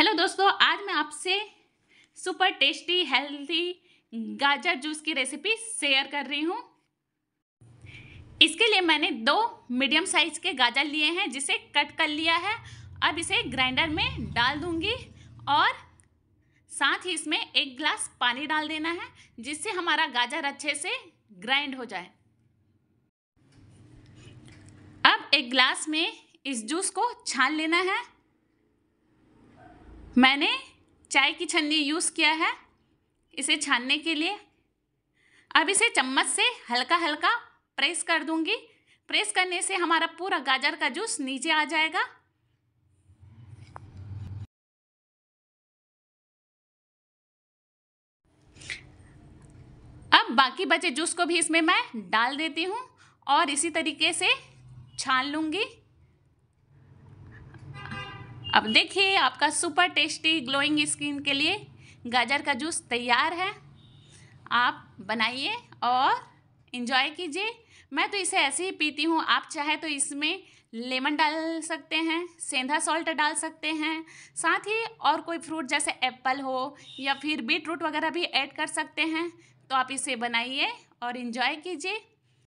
hello दोस्तों आज मैं आपसे सुपर टेस्टी हेल्दी गाजर जूस की रेसिपी शेयर कर रही हूँ इसके लिए मैंने दो मीडियम साइज के गाजर लिए हैं जिसे कट कर लिया है अब इसे ग्राइंडर में डाल दूंगी और साथ ही इसमें एक ग्लास पानी डाल देना है जिससे हमारा गाजर अच्छे से ग्राइंड हो जाए अब एक ग्लास में इस जूस को छान लेना है मैंने चाय की छन्नी यूज़ किया है इसे छानने के लिए अब इसे चम्मच से हल्का हल्का प्रेस कर दूंगी प्रेस करने से हमारा पूरा गाजर का जूस नीचे आ जाएगा अब बाकी बचे जूस को भी इसमें मैं डाल देती हूँ और इसी तरीके से छान लूँगी अब देखिए आपका सुपर टेस्टी ग्लोइंग स्किन के लिए गाजर का जूस तैयार है आप बनाइए और इन्जॉय कीजिए मैं तो इसे ऐसे ही पीती हूँ आप चाहे तो इसमें लेमन डाल सकते हैं सेंधा सॉल्ट डाल सकते हैं साथ ही और कोई फ्रूट जैसे एप्पल हो या फिर बीट रूट वगैरह भी ऐड कर सकते हैं तो आप इसे बनाइए और इन्जॉय कीजिए